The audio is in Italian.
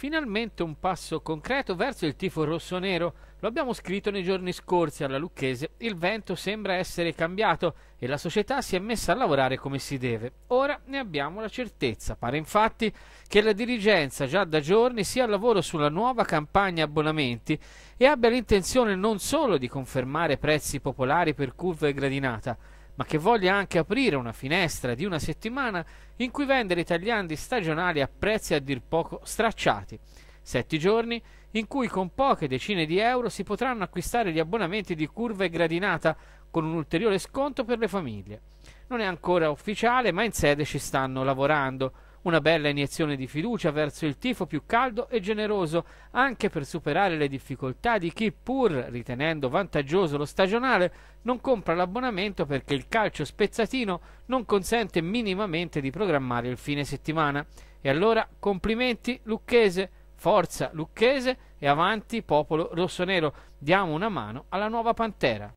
Finalmente un passo concreto verso il tifo rosso-nero. Lo abbiamo scritto nei giorni scorsi alla Lucchese. Il vento sembra essere cambiato e la società si è messa a lavorare come si deve. Ora ne abbiamo la certezza. Pare infatti che la dirigenza già da giorni sia al lavoro sulla nuova campagna abbonamenti e abbia l'intenzione non solo di confermare prezzi popolari per curva e gradinata, ma che voglia anche aprire una finestra di una settimana in cui vendere tagliandi stagionali a prezzi a dir poco stracciati. Sette giorni in cui con poche decine di euro si potranno acquistare gli abbonamenti di curva e gradinata con un ulteriore sconto per le famiglie. Non è ancora ufficiale, ma in sede ci stanno lavorando. Una bella iniezione di fiducia verso il tifo più caldo e generoso, anche per superare le difficoltà di chi, pur ritenendo vantaggioso lo stagionale, non compra l'abbonamento perché il calcio spezzatino non consente minimamente di programmare il fine settimana. E allora complimenti Lucchese, forza Lucchese e avanti popolo rossonero, diamo una mano alla nuova Pantera.